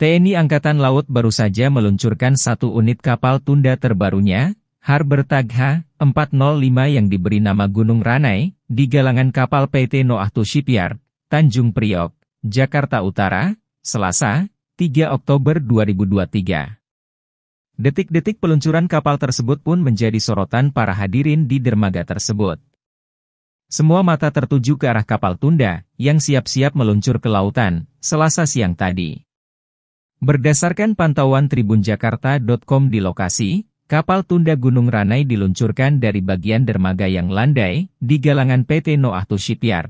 TNI Angkatan Laut baru saja meluncurkan satu unit kapal tunda terbarunya, Harbertag H-405 yang diberi nama Gunung Ranai, di galangan kapal PT Noahtu Shipyard, Tanjung Priok, Jakarta Utara, Selasa, 3 Oktober 2023. Detik-detik peluncuran kapal tersebut pun menjadi sorotan para hadirin di dermaga tersebut. Semua mata tertuju ke arah kapal tunda, yang siap-siap meluncur ke lautan, selasa siang tadi. Berdasarkan pantauan tribunjakarta.com di lokasi, kapal tunda Gunung Ranai diluncurkan dari bagian dermaga yang landai di galangan PT Noah Noahtu Shipyard.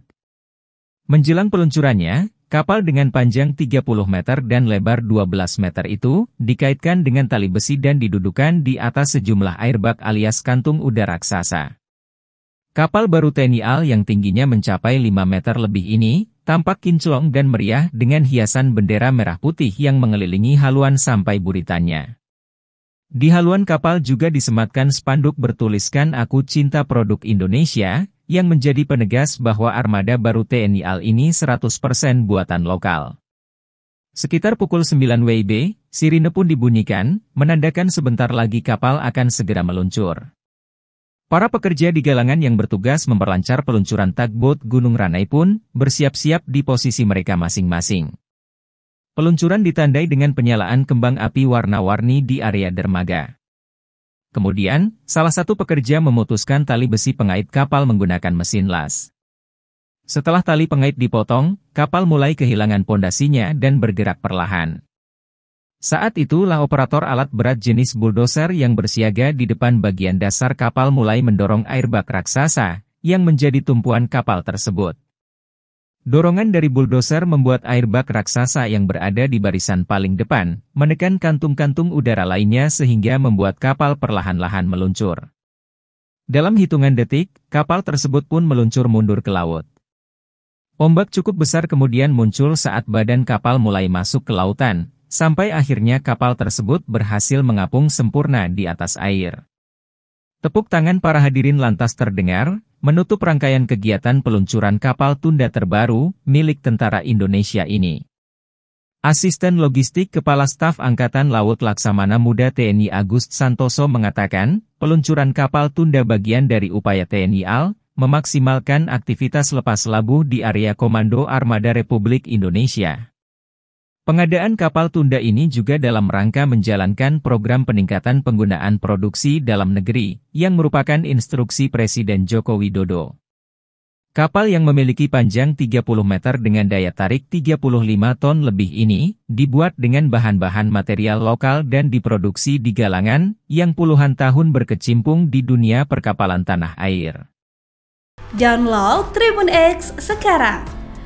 Menjelang peluncurannya, kapal dengan panjang 30 meter dan lebar 12 meter itu dikaitkan dengan tali besi dan didudukan di atas sejumlah airbag alias kantung udara raksasa. Kapal baru TNI AL yang tingginya mencapai 5 meter lebih ini tampak kinclong dan meriah dengan hiasan bendera merah putih yang mengelilingi haluan sampai buritannya. Di haluan kapal juga disematkan spanduk bertuliskan Aku Cinta Produk Indonesia, yang menjadi penegas bahwa armada baru TNI AL ini 100% buatan lokal. Sekitar pukul 9 WIB, sirine pun dibunyikan, menandakan sebentar lagi kapal akan segera meluncur. Para pekerja di galangan yang bertugas memperlancar peluncuran tugboat Gunung Ranai pun bersiap-siap di posisi mereka masing-masing. Peluncuran ditandai dengan penyalaan kembang api warna-warni di area dermaga. Kemudian, salah satu pekerja memutuskan tali besi pengait kapal menggunakan mesin las. Setelah tali pengait dipotong, kapal mulai kehilangan pondasinya dan bergerak perlahan. Saat itulah operator alat berat jenis bulldozer yang bersiaga di depan bagian dasar kapal mulai mendorong air bak raksasa, yang menjadi tumpuan kapal tersebut. Dorongan dari bulldozer membuat air bak raksasa yang berada di barisan paling depan, menekan kantung-kantung udara lainnya sehingga membuat kapal perlahan-lahan meluncur. Dalam hitungan detik, kapal tersebut pun meluncur mundur ke laut. Ombak cukup besar kemudian muncul saat badan kapal mulai masuk ke lautan, Sampai akhirnya kapal tersebut berhasil mengapung sempurna di atas air. Tepuk tangan para hadirin lantas terdengar, menutup rangkaian kegiatan peluncuran kapal tunda terbaru milik Tentara Indonesia ini. Asisten Logistik Kepala Staf Angkatan Laut Laksamana Muda TNI Agus Santoso mengatakan, peluncuran kapal tunda bagian dari upaya TNI AL, memaksimalkan aktivitas lepas labuh di area Komando Armada Republik Indonesia. Pengadaan kapal tunda ini juga dalam rangka menjalankan program peningkatan penggunaan produksi dalam negeri, yang merupakan instruksi Presiden Joko Widodo. Kapal yang memiliki panjang 30 meter dengan daya tarik 35 ton lebih ini, dibuat dengan bahan-bahan material lokal dan diproduksi di Galangan, yang puluhan tahun berkecimpung di dunia perkapalan tanah air. Download Tribun X sekarang!